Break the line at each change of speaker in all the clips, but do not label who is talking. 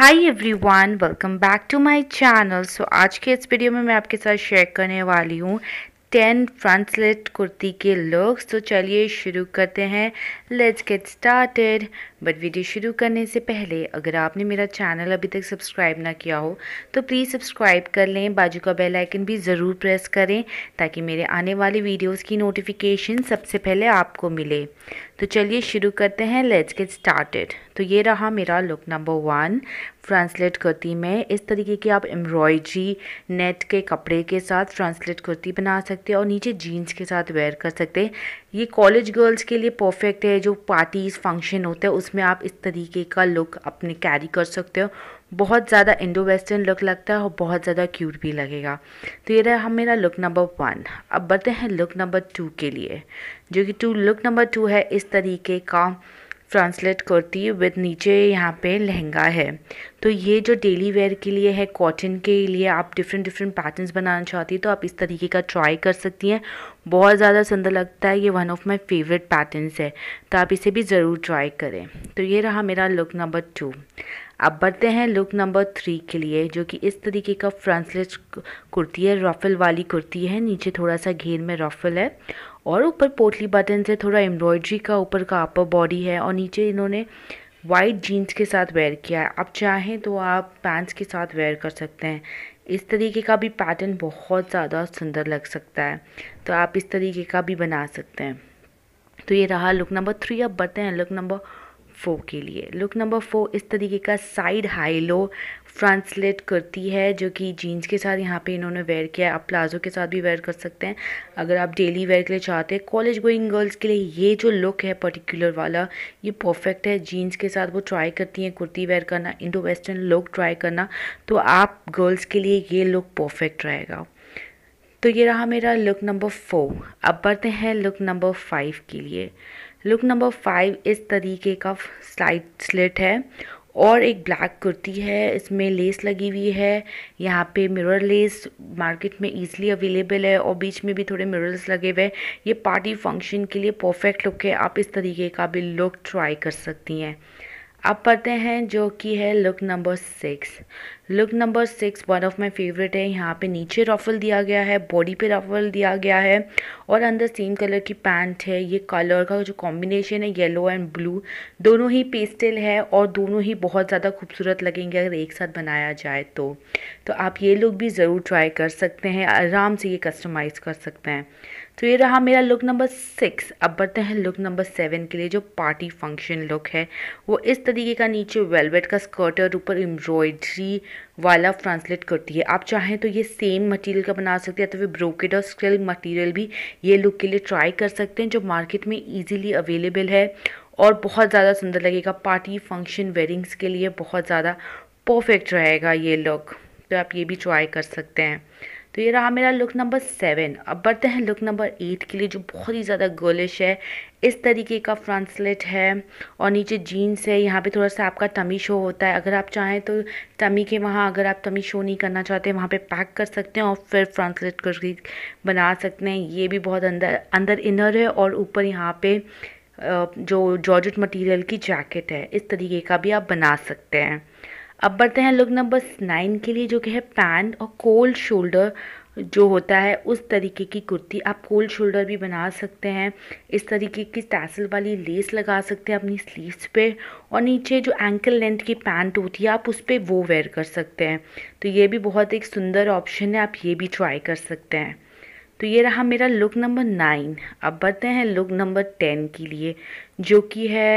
high everyone welcome back to my channel so आज के इस वीडियो में मैं आपके साथ शेयर करने वाली हूँ टेन फ्रंटलेट कुर्ती के लुक्स तो चलिए शुरू करते हैं let's get started but video शुरू करने से पहले अगर आपने मेरा चैनल अभी तक सब्सक्राइब ना किया हो तो प्लीज़ सब्सक्राइब कर लें बाजू का बेल आइकन भी ज़रूर प्रेस करें ताकि मेरे आने वाले वीडियोस की नोटिफिकेशन सबसे पहले आपको मिले तो चलिए शुरू करते हैं लेट्स गेट स्टार्टेड तो ये रहा मेरा look number one translate kurti में इस तरीके की आप एम्ब्रॉयड्री नेट के कपड़े के साथ ट्रांसलेट कुर्ती बना सकते हैं और नीचे जीन्स के साथ वेयर कर सकते हैं ये कॉलेज गर्ल्स के लिए परफेक्ट है जो पार्टीज़ फंक्शन होते हैं उस उसमें आप इस तरीके का लुक अपने कैरी कर सकते हो बहुत ज़्यादा इंडो वेस्टर्न लुक लगता है और बहुत ज़्यादा क्यूट भी लगेगा तो ये रहा मेरा लुक नंबर वन अब बढ़ते हैं लुक नंबर टू के लिए जो कि टू लुक नंबर टू है इस तरीके का ट्रांसलेट करती है विद नीचे यहाँ पे लहंगा है तो ये जो डेली वेयर के लिए है कॉटन के लिए आप डिफरेंट डिफरेंट पैटर्न्स बनाना चाहती हैं तो आप इस तरीके का ट्राई कर सकती हैं बहुत ज़्यादा सुंदर लगता है ये one of my favourite patterns है तो आप इसे भी ज़रूर ट्राई करें तो ये रहा मेरा लुक नंबर टू अब बढ़ते हैं लुक नंबर थ्री के लिए जो कि इस तरीके का फ्रांसलेट कुर्ती है रफल वाली कुर्ती है नीचे थोड़ा सा घेर में रफल है और ऊपर पोटली बटन से थोड़ा एम्ब्रॉयड्री का ऊपर का अपर बॉडी है और नीचे इन्होंने वाइट जीन्स के साथ वेयर किया है आप चाहें तो आप पैंट्स के साथ वेयर कर सकते हैं इस तरीके का भी पैटर्न बहुत ज़्यादा सुंदर लग सकता है तो आप इस तरीके का भी बना सकते हैं तो ये रहा लुक नंबर थ्री अब बढ़ते हैं लुक नंबर फोर के लिए लुक नंबर फोर इस तरीके का साइड हाई लो ट्रांसलेट करती है जो कि जीन्स के साथ यहाँ पे इन्होंने वेयर किया है आप प्लाजो के साथ भी वेयर कर सकते हैं अगर आप डेली वेयर के लिए चाहते हैं कॉलेज गोइंग गर्ल्स के लिए ये जो लुक है पर्टिकुलर वाला ये परफेक्ट है जीन्स के साथ वो ट्राई करती हैं कुर्ती वेयर करना इंडो वेस्टर्न लुक ट्राई करना तो आप गर्ल्स के लिए ये लुक परफेक्ट रहेगा तो ये रहा मेरा लुक नंबर फोर अब बढ़ते हैं लुक नंबर फाइव के लिए लुक नंबर फाइव इस तरीके का स्लाइड स्लिट है और एक ब्लैक कुर्ती है इसमें लेस लगी हुई है यहाँ पे मिरर लेस मार्केट में इजीली अवेलेबल है और बीच में भी थोड़े मिरर्स लगे हुए हैं ये पार्टी फंक्शन के लिए परफेक्ट लुक है आप इस तरीके का भी लुक ट्राई कर सकती हैं अब पढ़ते हैं जो कि है look number six look number six one of my favourite है यहाँ पे नीचे रफल दिया गया है बॉडी पे रफल दिया गया है और अंदर सेम कलर की पैंट है ये कलर का जो कॉम्बिनेशन है येलो एंड ब्लू दोनों ही पेस्टल है और दोनों ही बहुत ज़्यादा खूबसूरत लगेंगे अगर एक साथ बनाया जाए तो, तो आप ये लुक भी ज़रूर ट्राई कर सकते हैं आराम से ये कस्टमाइज़ कर सकते हैं तो ये रहा मेरा लुक नंबर सिक्स अब बढ़ते हैं लुक नंबर सेवन के लिए जो पार्टी फंक्शन लुक है वो इस तरीके का नीचे वेलवेट का स्कर्ट और ऊपर एम्ब्रॉयड्री वाला ट्रांसलेट करती है आप चाहें तो ये सेम मटेरियल का बना सकते हैं तो फिर ब्रोकेड और स्क्रिल मटेरियल भी ये लुक के लिए ट्राई कर सकते हैं जो मार्केट में ईजिली अवेलेबल है और बहुत ज़्यादा सुंदर लगेगा पार्टी फंक्शन वेडिंग्स के लिए बहुत ज़्यादा परफेक्ट रहेगा ये लुक तो आप ये भी ट्राई कर सकते हैं तो ये रहा मेरा लुक नंबर सेवन अब बढ़ते हैं लुक नंबर एट के लिए जो बहुत ही ज़्यादा गर्लिश है इस तरीके का फ्रंट है और नीचे जीन्स है यहाँ पे थोड़ा सा आपका टमी शो होता है अगर आप चाहें तो टमी के वहाँ अगर आप टमी शो नहीं करना चाहते वहाँ पे पैक कर सकते हैं और फिर फ्रंट करके बना सकते हैं ये भी बहुत अंदर अंदर इनर है और ऊपर यहाँ पर जो जॉर्ज मटीरियल की जैकेट है इस तरीके का भी आप बना सकते हैं अब बढ़ते हैं लुक नंबर नाइन के लिए जो कि है पैंट और कोल्ड शोल्डर जो होता है उस तरीके की कुर्ती आप कोल्ड शोल्डर भी बना सकते हैं इस तरीके की टैसल वाली लेस लगा सकते हैं अपनी स्लीव्स पे और नीचे जो एंकल लेंथ की पैंट होती है आप उस पर वो वेयर कर सकते हैं तो ये भी बहुत एक सुंदर ऑप्शन है आप ये भी ट्राई कर सकते हैं तो ये रहा मेरा लुक नंबर नाइन अब बढ़ते हैं लुक नंबर टेन के लिए जो कि है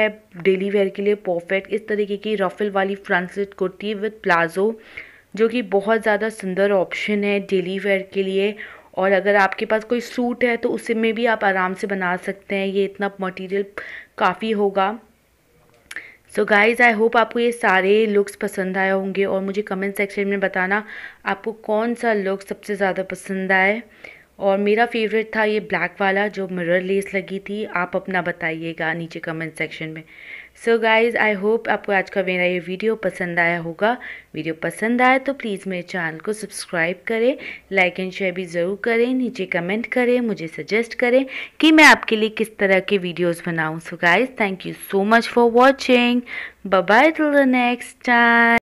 डेली वेयर के लिए परफेक्ट इस तरीके की रफल वाली फ्रांसिट कुर्ती विद प्लाजो जो कि बहुत ज़्यादा सुंदर ऑप्शन है डेली वेयर के लिए और अगर आपके पास कोई सूट है तो उसे में भी आप आराम से बना सकते हैं ये इतना मटेरियल काफ़ी होगा सो गाइज़ आई होप आपको ये सारे लुक्स पसंद आए होंगे और मुझे कमेंट सेक्शन में बताना आपको कौन सा लुक सबसे ज़्यादा पसंद आए और मेरा फेवरेट था ये ब्लैक वाला जो मिरर लेस लगी थी आप अपना बताइएगा नीचे कमेंट सेक्शन में सो गाइज़ आई होप आपको आज का मेरा ये वीडियो पसंद आया होगा वीडियो पसंद आया तो प्लीज़ मेरे चैनल को सब्सक्राइब करें लाइक एंड शेयर भी ज़रूर करें नीचे कमेंट करें मुझे सजेस्ट करें कि मैं आपके लिए किस तरह के वीडियोज़ बनाऊँ so guys thank you so much for watching bye till the next time